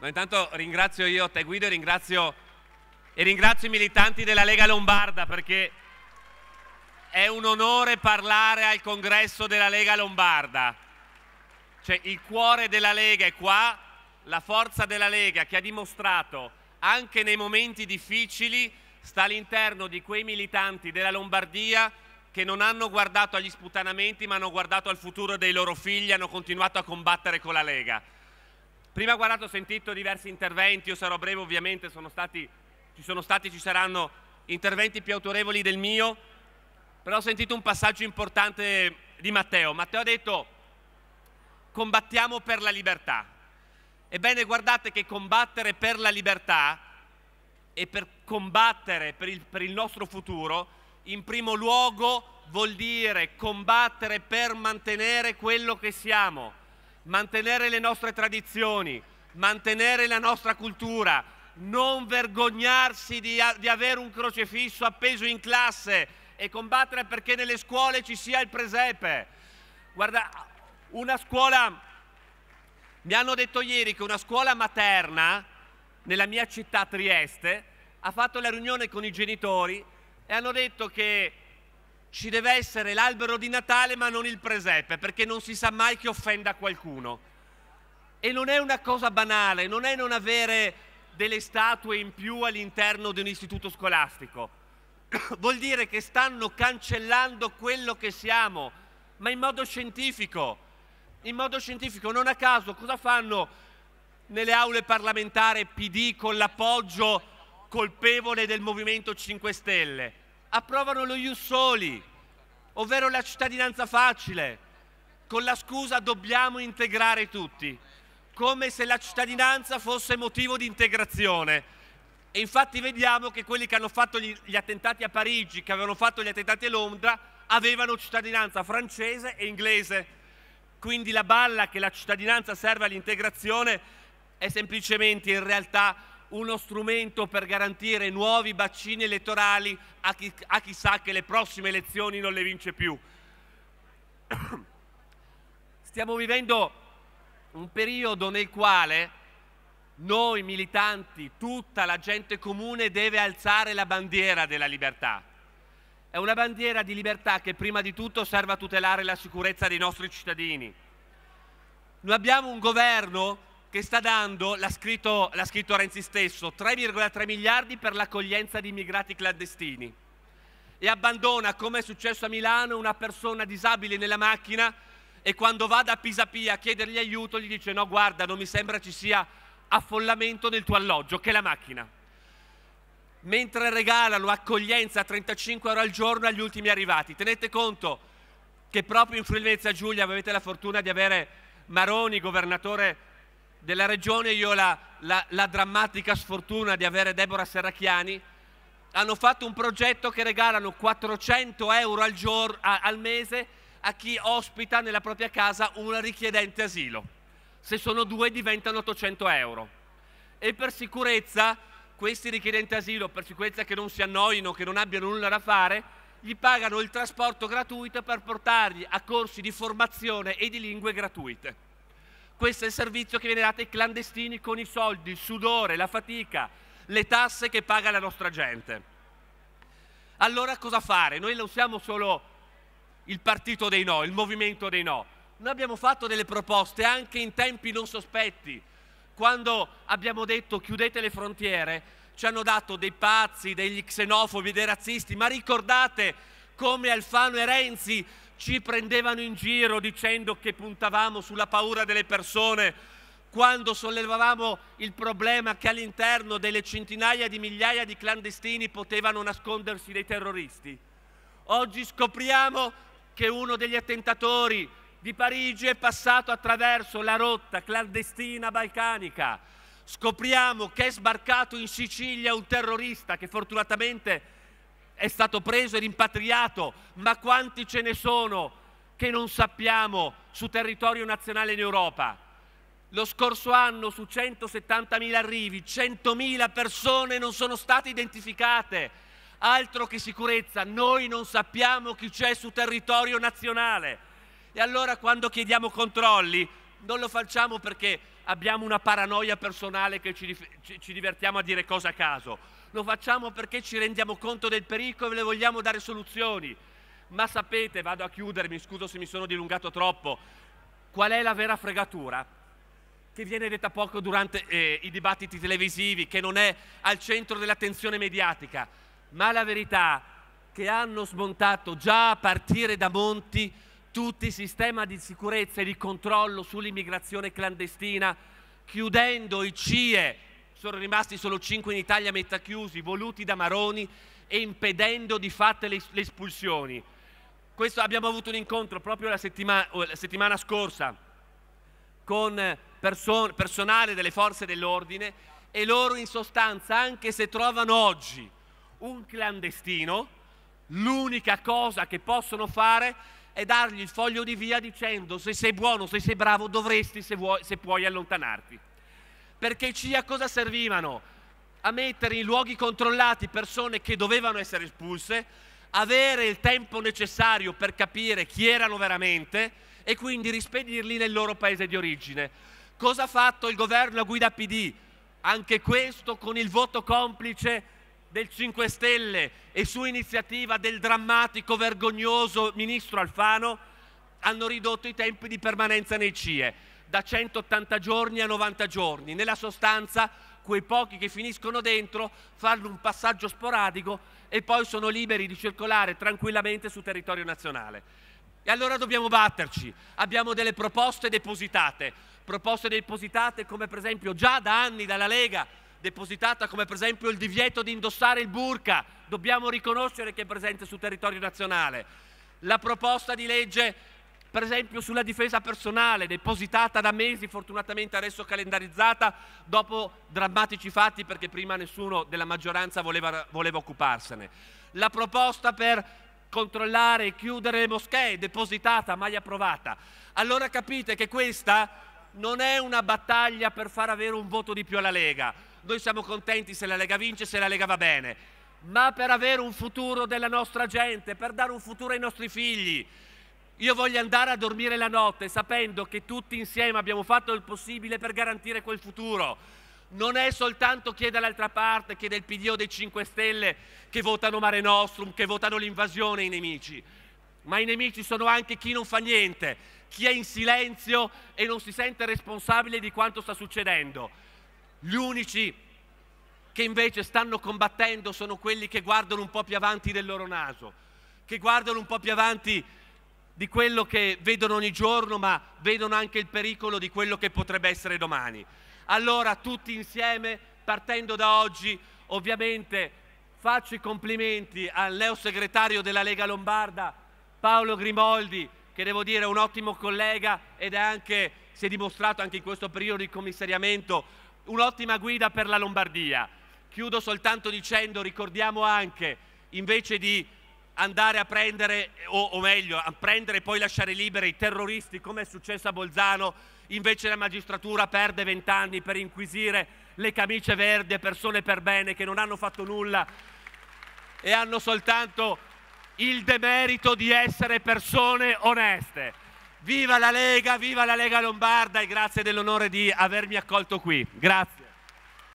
No, intanto ringrazio io te Guido e ringrazio, e ringrazio i militanti della Lega Lombarda perché è un onore parlare al congresso della Lega Lombarda. Cioè il cuore della Lega è qua, la forza della Lega che ha dimostrato anche nei momenti difficili sta all'interno di quei militanti della Lombardia che non hanno guardato agli sputanamenti ma hanno guardato al futuro dei loro figli, hanno continuato a combattere con la Lega. Prima guardato, ho sentito diversi interventi, io sarò breve ovviamente, sono stati, ci sono stati, e ci saranno interventi più autorevoli del mio, però ho sentito un passaggio importante di Matteo. Matteo ha detto combattiamo per la libertà. Ebbene guardate che combattere per la libertà e per combattere per il, per il nostro futuro, in primo luogo vuol dire combattere per mantenere quello che siamo mantenere le nostre tradizioni, mantenere la nostra cultura, non vergognarsi di, di avere un crocefisso appeso in classe e combattere perché nelle scuole ci sia il presepe. Guarda, una scuola, mi hanno detto ieri che una scuola materna nella mia città Trieste ha fatto la riunione con i genitori e hanno detto che ci deve essere l'albero di Natale ma non il presepe, perché non si sa mai che offenda qualcuno. E non è una cosa banale, non è non avere delle statue in più all'interno di un istituto scolastico. Vuol dire che stanno cancellando quello che siamo, ma in modo scientifico. In modo scientifico, non a caso, cosa fanno nelle aule parlamentari PD con l'appoggio colpevole del Movimento 5 Stelle? approvano lo Iussoli, ovvero la cittadinanza facile, con la scusa dobbiamo integrare tutti, come se la cittadinanza fosse motivo di integrazione. E infatti vediamo che quelli che hanno fatto gli, gli attentati a Parigi, che avevano fatto gli attentati a Londra, avevano cittadinanza francese e inglese. Quindi la balla che la cittadinanza serve all'integrazione è semplicemente in realtà uno strumento per garantire nuovi bacini elettorali a chi, a chi sa che le prossime elezioni non le vince più. Stiamo vivendo un periodo nel quale noi militanti, tutta la gente comune deve alzare la bandiera della libertà. È una bandiera di libertà che prima di tutto serve a tutelare la sicurezza dei nostri cittadini. Noi abbiamo un governo che sta dando, l'ha scritto, l'ha scritto Renzi stesso, 3,3 miliardi per l'accoglienza di immigrati clandestini e abbandona, come è successo a Milano, una persona disabile nella macchina e quando va da Pisapia a chiedergli aiuto gli dice no guarda non mi sembra ci sia affollamento nel tuo alloggio che è la macchina. Mentre regalano accoglienza a 35 euro al giorno agli ultimi arrivati. Tenete conto che proprio in Friuli Venezia Giulia avete la fortuna di avere Maroni, governatore della regione, io ho la, la, la drammatica sfortuna di avere Deborah Serracchiani, hanno fatto un progetto che regalano 400 euro al, giorno, a, al mese a chi ospita nella propria casa una richiedente asilo. Se sono due diventano 800 euro. E per sicurezza, questi richiedenti asilo, per sicurezza che non si annoino, che non abbiano nulla da fare, gli pagano il trasporto gratuito per portarli a corsi di formazione e di lingue gratuite. Questo è il servizio che viene dato ai clandestini con i soldi, il sudore, la fatica, le tasse che paga la nostra gente. Allora cosa fare? Noi non siamo solo il partito dei no, il movimento dei no. Noi abbiamo fatto delle proposte anche in tempi non sospetti. Quando abbiamo detto chiudete le frontiere, ci hanno dato dei pazzi, degli xenofobi, dei razzisti, ma ricordate come Alfano e Renzi ci prendevano in giro dicendo che puntavamo sulla paura delle persone quando sollevavamo il problema che all'interno delle centinaia di migliaia di clandestini potevano nascondersi dei terroristi. Oggi scopriamo che uno degli attentatori di Parigi è passato attraverso la rotta clandestina balcanica. Scopriamo che è sbarcato in Sicilia un terrorista che fortunatamente è è stato preso e rimpatriato, ma quanti ce ne sono che non sappiamo su territorio nazionale in Europa? Lo scorso anno su 170.000 arrivi, 100.000 persone non sono state identificate. Altro che sicurezza, noi non sappiamo chi c'è su territorio nazionale. E allora quando chiediamo controlli non lo facciamo perché abbiamo una paranoia personale che ci, ci, divertiamo a dire cose a caso, lo facciamo perché ci rendiamo conto del pericolo e le vogliamo dare soluzioni. Ma sapete, vado a chiudere, mi scuso se mi sono dilungato troppo, qual è la vera fregatura? Che viene detta poco durante eh, i dibattiti televisivi, che non è al centro dell'attenzione mediatica, ma la verità che hanno smontato già a partire da Monti tutto il sistema di sicurezza e di controllo sull'immigrazione clandestina, chiudendo i CIE, sono rimasti solo 5 in Italia metà chiusi, voluti da Maroni, e impedendo di fatto le, le espulsioni. Questo, abbiamo avuto un incontro proprio la, settima, la settimana scorsa con person, personale delle forze dell'ordine e loro in sostanza, anche se trovano oggi un clandestino, l'unica cosa che possono fare è e dargli il foglio di via dicendo se sei buono, se sei bravo dovresti, se, vuoi, se puoi, allontanarti. Perché i a cosa servivano? A mettere in luoghi controllati persone che dovevano essere espulse, avere il tempo necessario per capire chi erano veramente e quindi rispedirli nel loro paese di origine. Cosa ha fatto il governo a guida PD? Anche questo con il voto complice del 5 Stelle e su iniziativa del drammatico, vergognoso ministro Alfano, hanno ridotto i tempi di permanenza nei CIE da 180 giorni a 90 giorni. Nella sostanza, quei pochi che finiscono dentro fanno un passaggio sporadico e poi sono liberi di circolare tranquillamente sul territorio nazionale. E allora dobbiamo batterci. Abbiamo delle proposte depositate, proposte depositate come per esempio già da anni dalla Lega depositata come per esempio il divieto di indossare il burka, dobbiamo riconoscere che è presente sul territorio nazionale. La proposta di legge per esempio sulla difesa personale, depositata da mesi, fortunatamente adesso calendarizzata, dopo drammatici fatti perché prima nessuno della maggioranza voleva, voleva occuparsene. La proposta per controllare e chiudere le moschee, depositata, mai approvata. Allora capite che questa non è una battaglia per far avere un voto di più alla Lega, noi siamo contenti se la Lega vince, se la Lega va bene, ma per avere un futuro della nostra gente, per dare un futuro ai nostri figli. Io voglio andare a dormire la notte sapendo che tutti insieme abbiamo fatto il possibile per garantire quel futuro. Non è soltanto chi è dall'altra parte, chi è del PD o dei 5 Stelle, che votano Mare Nostrum, che votano l'invasione i nemici, ma i nemici sono anche chi non fa niente, chi è in silenzio e non si sente responsabile di quanto sta succedendo. Gli unici che invece stanno combattendo sono quelli che guardano un po' più avanti del loro naso, che guardano un po' più avanti di quello che vedono ogni giorno, ma vedono anche il pericolo di quello che potrebbe essere domani. Allora tutti insieme, partendo da oggi, ovviamente faccio i complimenti al neo segretario della Lega Lombarda, Paolo Grimoldi, che devo dire è un ottimo collega ed è anche, si è dimostrato anche in questo periodo di commissariamento un'ottima guida per la Lombardia. Chiudo soltanto dicendo, ricordiamo anche, invece di andare a prendere, o, o, meglio, a prendere e poi lasciare liberi i terroristi, come è successo a Bolzano, invece la magistratura perde vent'anni per inquisire le camicie verdi e persone per bene che non hanno fatto nulla e hanno soltanto il demerito di essere persone oneste. Viva la Lega, viva la Lega Lombarda e grazie dell'onore di avermi accolto qui. Grazie.